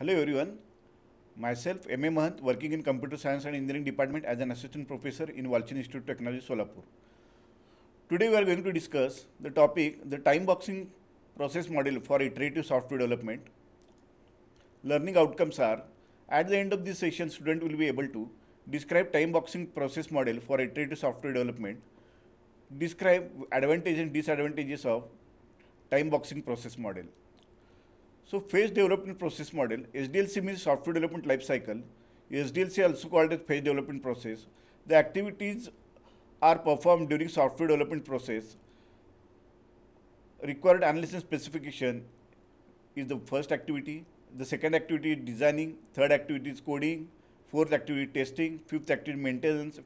Hello everyone. Myself M.A. Mahant working in Computer Science and Engineering Department as an Assistant Professor in Walchin Institute of Technology, Solapur. Today we are going to discuss the topic the time boxing process model for iterative software development. Learning outcomes are at the end of this session student will be able to describe time boxing process model for iterative software development, describe advantages and disadvantages of time boxing process model. So phase development process model, SDLC means software development life cycle. SDLC also called as phase development process. The activities are performed during software development process. Required analysis specification is the first activity. The second activity is designing. Third activity is coding. Fourth activity testing. Fifth activity maintenance.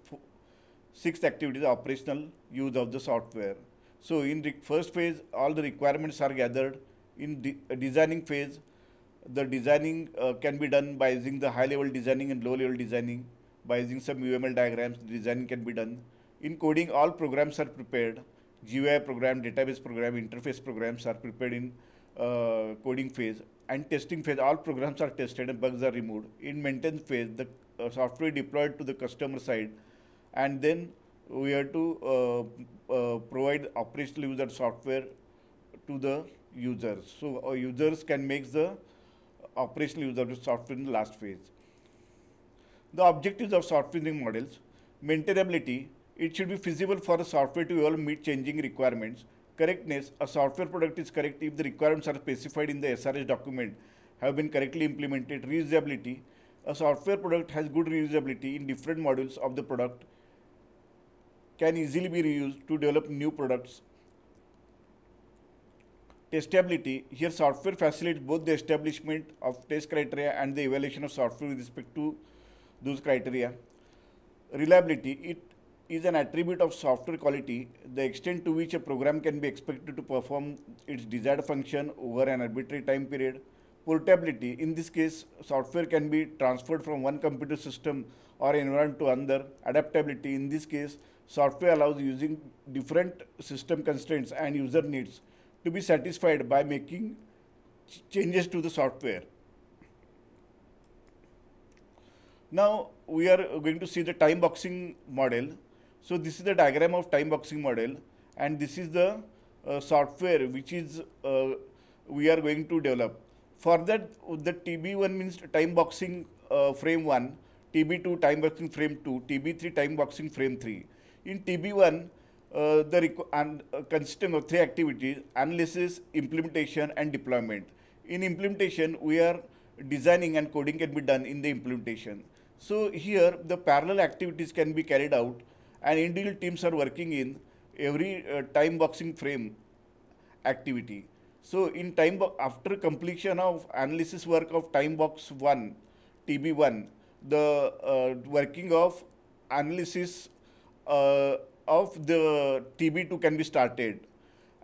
Sixth activity is operational use of the software. So in the first phase, all the requirements are gathered in de uh, designing phase, the designing uh, can be done by using the high level designing and low level designing. By using some UML diagrams, The designing can be done. In coding, all programs are prepared. GUI program, database program, interface programs are prepared in uh, coding phase. And testing phase, all programs are tested and bugs are removed. In maintenance phase, the uh, software deployed to the customer side. And then we have to uh, uh, provide operational user software to the users. So uh, users can make the operational user of the software in the last phase. The objectives of software engineering models, maintainability, it should be feasible for a software to evolve meet changing requirements. Correctness, a software product is correct if the requirements are specified in the SRS document have been correctly implemented. Reusability, a software product has good reusability in different modules of the product, can easily be reused to develop new products testability, here software facilitates both the establishment of test criteria and the evaluation of software with respect to those criteria. Reliability, it is an attribute of software quality, the extent to which a program can be expected to perform its desired function over an arbitrary time period. Portability, in this case, software can be transferred from one computer system or environment to another. Adaptability, in this case, software allows using different system constraints and user needs to be satisfied by making ch changes to the software. Now we are going to see the time boxing model. So this is the diagram of time boxing model and this is the uh, software which is uh, we are going to develop. For that the TB1 means time boxing uh, frame 1, TB2 time boxing frame 2, TB3 time boxing frame 3. In TB1 uh, the and, uh, consisting of three activities analysis, implementation, and deployment. In implementation, we are designing and coding can be done in the implementation. So here, the parallel activities can be carried out, and individual teams are working in every uh, time boxing frame activity. So in time after completion of analysis work of time box 1, TB1, the uh, working of analysis uh, of the TB2 can be started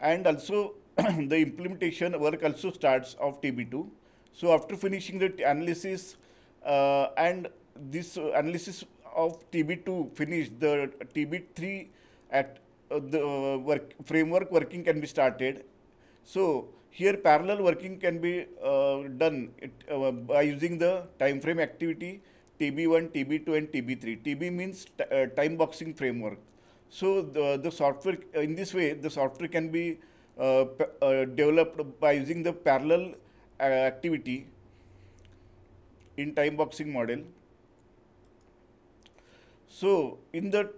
and also the implementation work also starts of TB2. So after finishing the analysis uh, and this uh, analysis of TB2 finished, the TB3 at uh, the uh, work framework working can be started. So here parallel working can be uh, done it, uh, by using the time frame activity TB1, TB2 and TB3. TB means time boxing framework. So the, the software, uh, in this way, the software can be uh, uh, developed by using the parallel uh, activity in time boxing model. So in the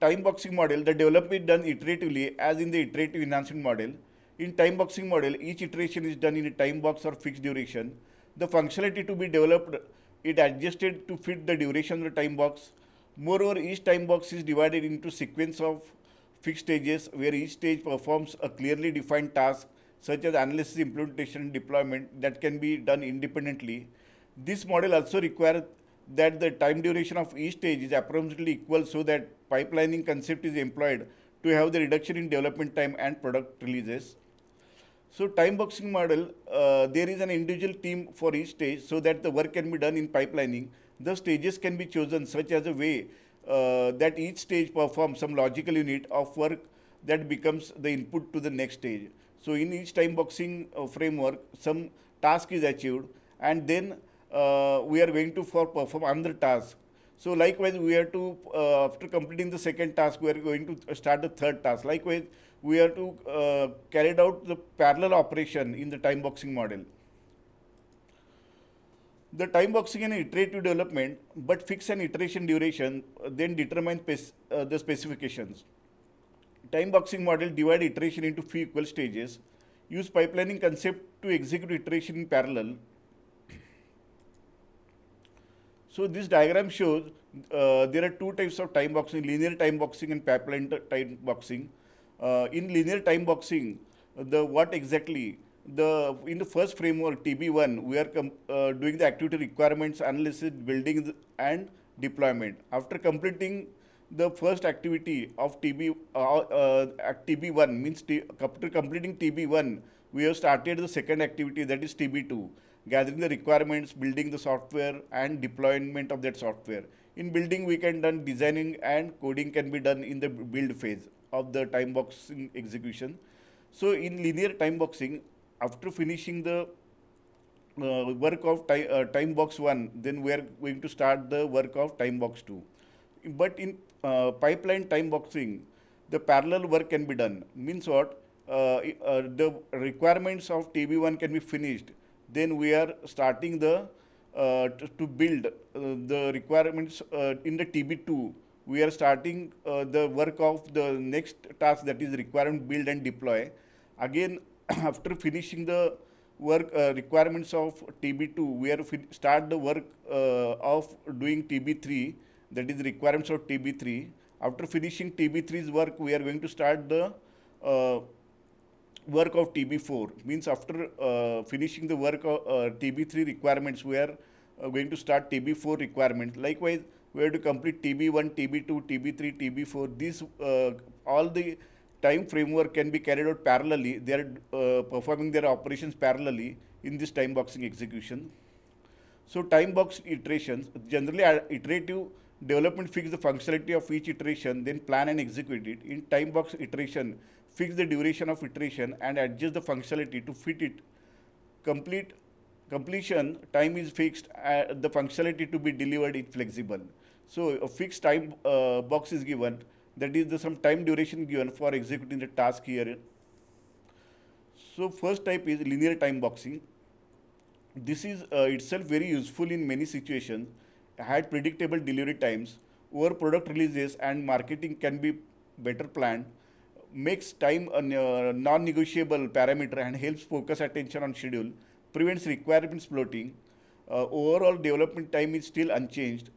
time boxing model, the development is done iteratively as in the iterative enhancement model. In time boxing model, each iteration is done in a time box or fixed duration. The functionality to be developed is adjusted to fit the duration of the time box Moreover, each time box is divided into sequence of fixed stages where each stage performs a clearly defined task such as analysis, implementation, deployment that can be done independently. This model also requires that the time duration of each stage is approximately equal so that pipelining concept is employed to have the reduction in development time and product releases. So time boxing model, uh, there is an individual team for each stage so that the work can be done in pipelining the stages can be chosen such as a way uh, that each stage performs some logical unit of work that becomes the input to the next stage. So in each time boxing uh, framework, some task is achieved and then uh, we are going to for perform another task. So likewise, we are to, uh, after completing the second task, we are going to start the third task. Likewise, we are to uh, carry out the parallel operation in the time boxing model. The time boxing and iterative development, but fix an iteration duration, uh, then determine uh, the specifications. Time boxing model divide iteration into few equal stages, use pipelining concept to execute iteration in parallel. So this diagram shows uh, there are two types of time boxing, linear time boxing and pipeline time boxing. Uh, in linear time boxing, the what exactly the in the first framework TB1, we are uh, doing the activity requirements analysis, building and deployment. After completing the first activity of TB uh, uh, TB1 means after completing TB1, we have started the second activity that is TB2 gathering the requirements, building the software, and deployment of that software. In building, we can done designing and coding can be done in the build phase of the time boxing execution. So in linear time boxing, after finishing the uh, work of ti uh, time box 1, then we are going to start the work of time box 2. But in uh, pipeline time boxing, the parallel work can be done. Means what? Uh, uh, the requirements of TB1 can be finished. Then we are starting the uh, to, to, build the requirements in the TB2. We are starting the work of the next task that is requirement build and deploy. Again, after finishing the work uh, requirements of TB2, we are start the work uh, of doing TB3, that is requirements of TB3. After finishing TB3's work, we are going to start the uh, work of TB4. Means after finishing the work of TB3 requirements, we are going to start TB4 requirements. Likewise, we have to complete TB1, TB2, TB3, TB4. These all the time framework can be carried out parallelly. They are uh, performing their operations parallelly in this time boxing execution. So time box iterations generally are uh, iterative development fix the functionality of each iteration, then plan and execute it. In time box iteration, fix the duration of iteration and adjust the functionality to fit it. Complete completion time is fixed. Uh, the functionality to be delivered is flexible. So a fixed time uh, box is given that is the some time duration given for executing the task here. So first type is linear time boxing. This is uh, itself very useful in many situations. Had predictable delivery times where product releases and marketing can be better planned makes time a uh, non-negotiable parameter and helps focus attention on schedule, prevents requirements bloating. Uh, overall development time is still unchanged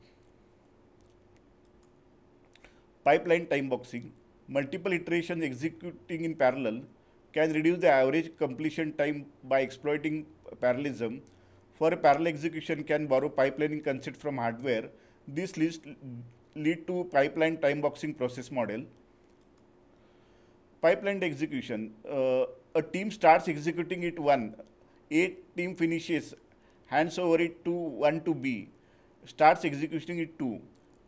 pipeline time boxing, multiple iterations executing in parallel can reduce the average completion time by exploiting parallelism. For a parallel execution can borrow pipelining concept from hardware. This leads lead to pipeline time boxing process model. Pipeline execution. Uh, a team starts executing it one. A team finishes, hands over it to one to B, starts executing it two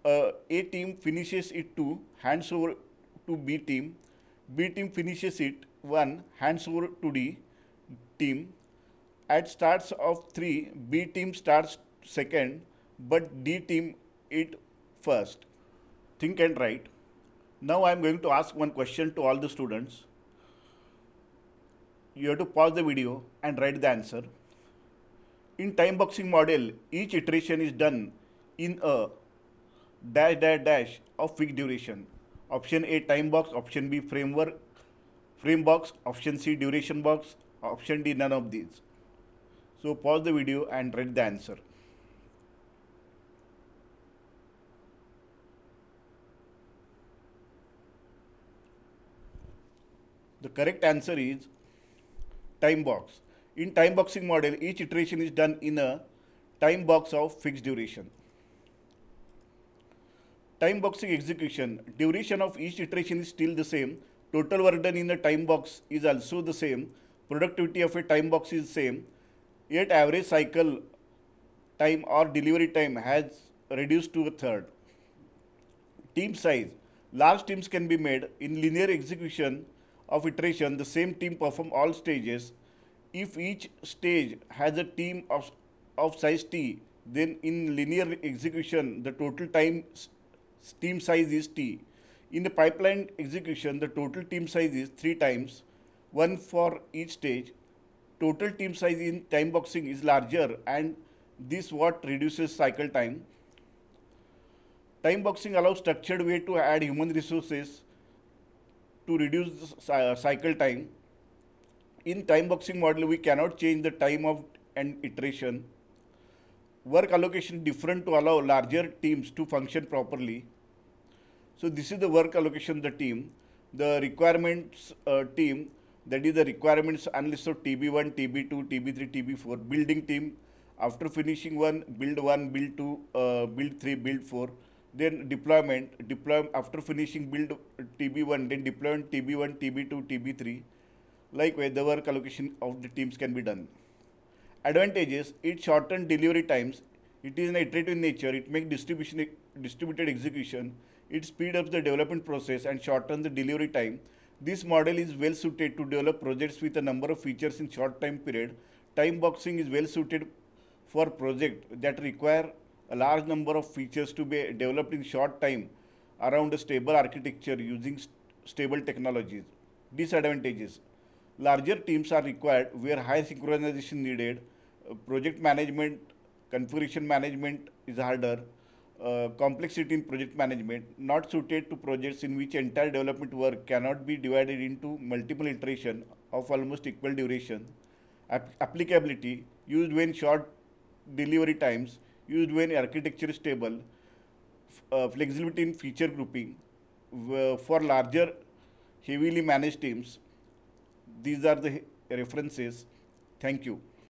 uh, A team finishes it 2, hands over to B team. B team finishes it 1, hands over to D team. At starts of 3, B team starts second, but D team it first. Think and write. Now I am going to ask one question to all the students. You have to pause the video and write the answer. In time boxing model, each iteration is done in a dash dash dash of fixed duration. Option A time box, option B framework, frame box, option C duration box, option D none of these. So pause the video and read the answer. The correct answer is time box. In time boxing model, each iteration is done in a time box of fixed duration. Time boxing execution. Duration of each iteration is still the same. Total work done in the time box is also the same. Productivity of a time box is same. Yet average cycle time or delivery time has reduced to a third. Team size. Large teams can be made in linear execution of iteration. The same team perform all stages. If each stage has a team of, of size T, then in linear execution, the total time team size is T. In the pipeline execution, the total team size is 3 times, one for each stage. Total team size in time boxing is larger and this what reduces cycle time. Time boxing allows structured way to add human resources to reduce the uh, cycle time. In time boxing model, we cannot change the time of an iteration. Work allocation different to allow larger teams to function properly. So this is the work allocation the team. The requirements uh, team, that is the requirements analyst of TB1, TB2, TB3, TB4, building team. After finishing one, build one, build two, uh, build three, build four. Then deployment, deploy after finishing build uh, TB1, then deployment TB1, TB2, TB3. Likewise, the work allocation of the teams can be done. Advantages, it shortens delivery times. It is an iterative nature. It makes distribution, distributed execution it speeds up the development process and shortens the delivery time. This model is well suited to develop projects with a number of features in short time period. Time boxing is well suited for projects that require a large number of features to be developed in short time around a stable architecture using st stable technologies. Disadvantages. Larger teams are required where high synchronization needed. Uh, project management, configuration management is harder. Uh, complexity in project management not suited to projects in which entire development work cannot be divided into multiple iterations of almost equal duration. applicability used when short delivery times, used when architecture is stable, uh, flexibility in feature grouping for larger, heavily managed teams. These are the references. Thank you.